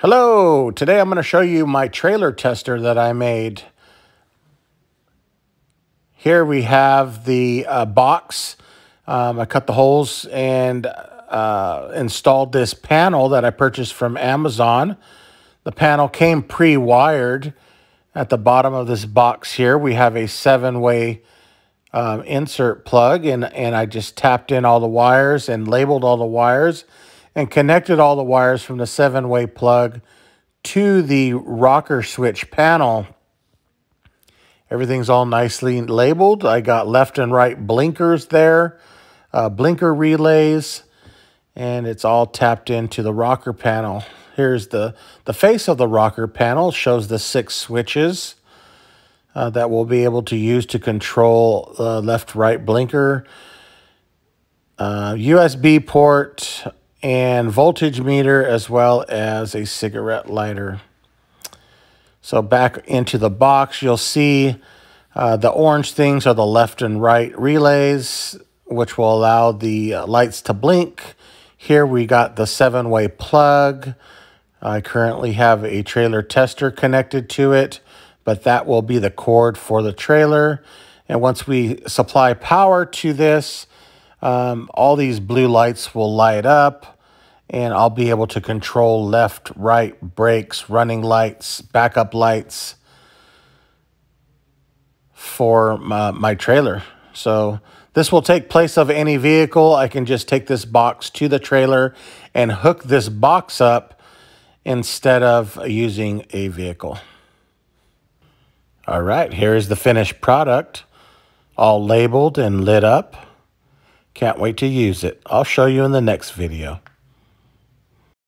Hello, today I'm going to show you my trailer tester that I made. Here we have the uh, box. Um, I cut the holes and uh, installed this panel that I purchased from Amazon. The panel came pre-wired. At the bottom of this box here, we have a seven-way um, insert plug, and, and I just tapped in all the wires and labeled all the wires and connected all the wires from the seven-way plug to the rocker switch panel. Everything's all nicely labeled. I got left and right blinkers there, uh, blinker relays, and it's all tapped into the rocker panel. Here's the, the face of the rocker panel, shows the six switches uh, that we'll be able to use to control the uh, left-right blinker. USB uh, port, and voltage meter as well as a cigarette lighter. So back into the box, you'll see uh, the orange things are the left and right relays, which will allow the uh, lights to blink. Here we got the seven-way plug. I currently have a trailer tester connected to it, but that will be the cord for the trailer. And once we supply power to this, um, all these blue lights will light up and I'll be able to control left, right, brakes, running lights, backup lights for my, my trailer. So this will take place of any vehicle. I can just take this box to the trailer and hook this box up instead of using a vehicle. All right, here is the finished product, all labeled and lit up. Can't wait to use it. I'll show you in the next video.